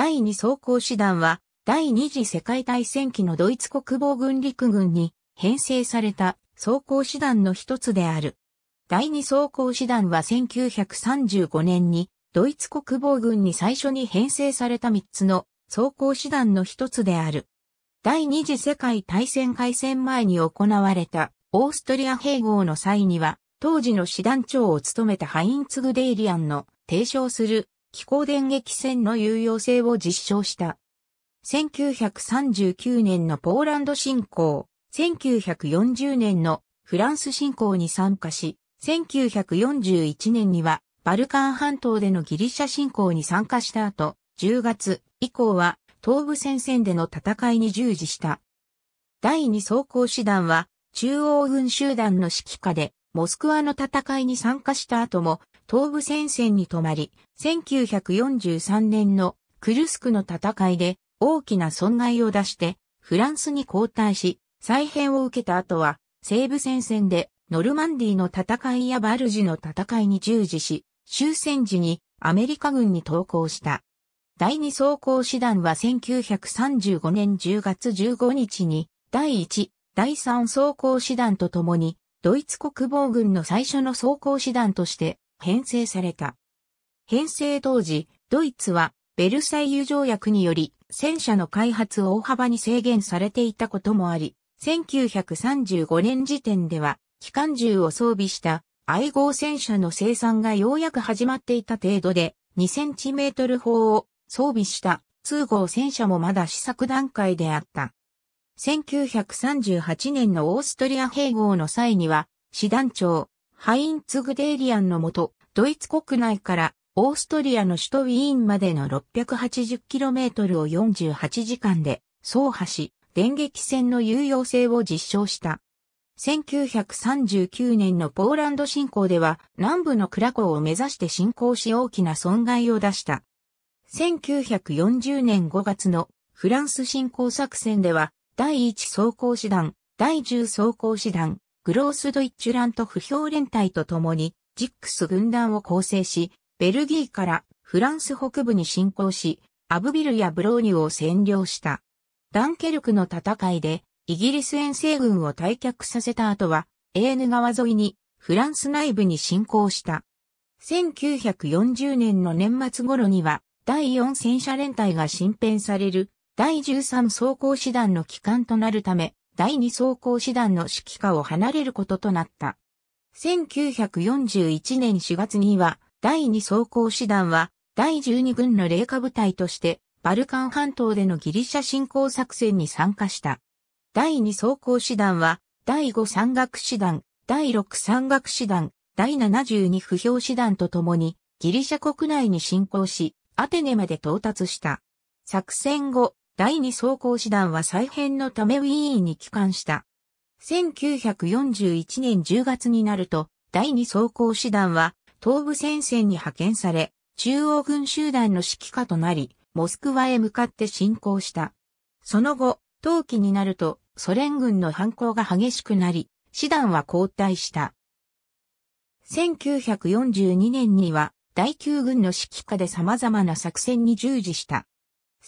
第2装甲師団は、第二次世界大戦期のドイツ国防軍陸軍に編成された装甲師団の一つである。第二装甲師団は1935年にドイツ国防軍に最初に編成された3つの装甲師団の一つである。第二次世界大戦開戦前に行われたオーストリア併合の際には当時の師団長を務めたハインツ・グデイリアンの提唱する気候電撃戦の有用性を実証した。1939年のポーランド侵攻、1940年のフランス侵攻に参加し、1941年にはバルカン半島でのギリシャ侵攻に参加した後、10月以降は東部戦線での戦いに従事した。第2装甲師団は中央軍集団の指揮下でモスクワの戦いに参加した後も、東部戦線に泊まり、1943年のクルスクの戦いで大きな損害を出して、フランスに交代し、再編を受けた後は、西部戦線でノルマンディの戦いやバルジの戦いに従事し、終戦時にアメリカ軍に投降した。第二装甲師団は1935年10月15日に、第1、第3装甲師団と共にドイツ国防軍の最初の装甲師団として編成された。編成当時、ドイツはベルサイユ条約により戦車の開発を大幅に制限されていたこともあり、1935年時点では機関銃を装備した愛号戦車の生産がようやく始まっていた程度で2トル砲を装備した通号戦車もまだ試作段階であった。1938年のオーストリア併合の際には、師団長、ハインツ・グデーリアンのもと、ドイツ国内からオーストリアの首都ウィーンまでの 680km を48時間で走破し、電撃戦の有用性を実証した。1939年のポーランド侵攻では南部のクラコを目指して侵攻し大きな損害を出した。1940年5月のフランス侵攻作戦では第1装甲師団、第10装甲師団、グロースドイッチュラント不評連隊と共に、ジックス軍団を構成し、ベルギーからフランス北部に侵攻し、アブビルやブローニュを占領した。ダンケルクの戦いで、イギリス遠征軍を退却させた後は、エーヌ川沿いにフランス内部に侵攻した。1940年の年末頃には、第4戦車連隊が新編される第13総工師団の機関となるため、第2総工師団の指揮下を離れることとなった。1941年4月には、第2総工師団は、第12軍の霊下部隊として、バルカン半島でのギリシャ侵攻作戦に参加した。第2総工師団は、第5山岳師団、第6山岳師団、第72不評師団と共に、ギリシャ国内に侵攻し、アテネまで到達した。作戦後、第二装甲師団は再編のためウィーンに帰還した。1941年10月になると、第二装甲師団は東部戦線に派遣され、中央軍集団の指揮下となり、モスクワへ向かって進行した。その後、冬季になるとソ連軍の反抗が激しくなり、師団は後退した。1942年には第9軍の指揮下で様々な作戦に従事した。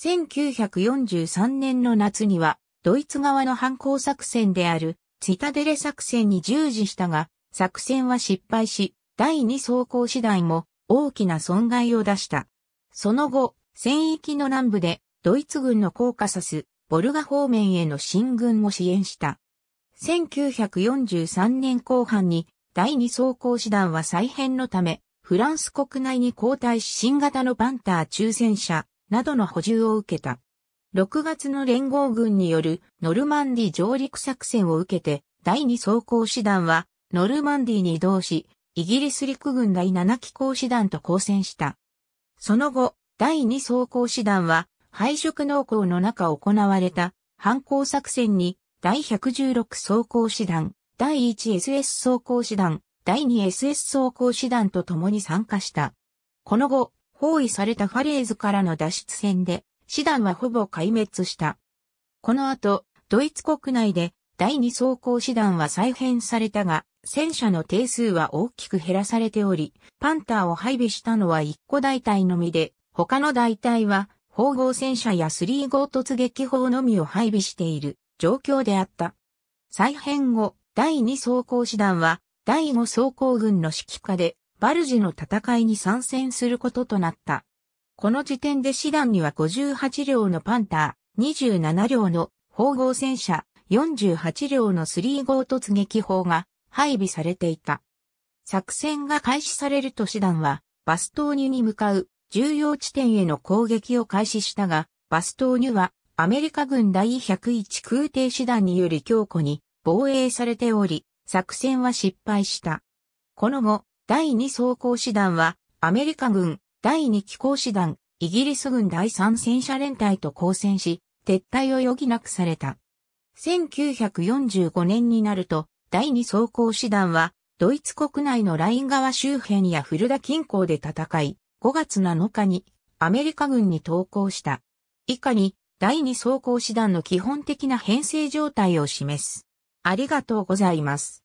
1943年の夏には、ドイツ側の反抗作戦である、ツィタデレ作戦に従事したが、作戦は失敗し、第二装甲次第も大きな損害を出した。その後、戦域の南部で、ドイツ軍のコーカサス、ボルガ方面への進軍を支援した。1943年後半に、第二装甲師団は再編のため、フランス国内に交代し新型のバンター抽選車、などの補充を受けた。6月の連合軍によるノルマンディ上陸作戦を受けて、第2装甲師団はノルマンディに移動し、イギリス陸軍第7機構師団と交戦した。その後、第2装甲師団は、配色農厚の中行われた反抗作戦に、第116装甲師団、第 1SS 装甲師団、第 2SS 装甲師団と共に参加した。この後、包囲されたファレーズからの脱出戦で、師団はほぼ壊滅した。この後、ドイツ国内で第2装甲師団は再編されたが、戦車の定数は大きく減らされており、パンターを配備したのは1個大隊のみで、他の大隊は、砲合戦車や3号突撃砲のみを配備している状況であった。再編後、第2装甲師団は、第5装甲軍の指揮下で、バルジの戦いに参戦することとなった。この時点で師団には58両のパンター、27両の砲合戦車、48両の3号突撃砲が配備されていた。作戦が開始されると師団は、バストーニュに向かう重要地点への攻撃を開始したが、バストーニュはアメリカ軍第101空挺師団により強固に防衛されており、作戦は失敗した。この後、第2装甲師団は、アメリカ軍、第2機甲師団、イギリス軍第3戦車連隊と交戦し、撤退を余儀なくされた。1945年になると、第2装甲師団は、ドイツ国内のライン川周辺やフルダ近郊で戦い、5月7日にアメリカ軍に投降した。以下に、第2装甲師団の基本的な編成状態を示す。ありがとうございます。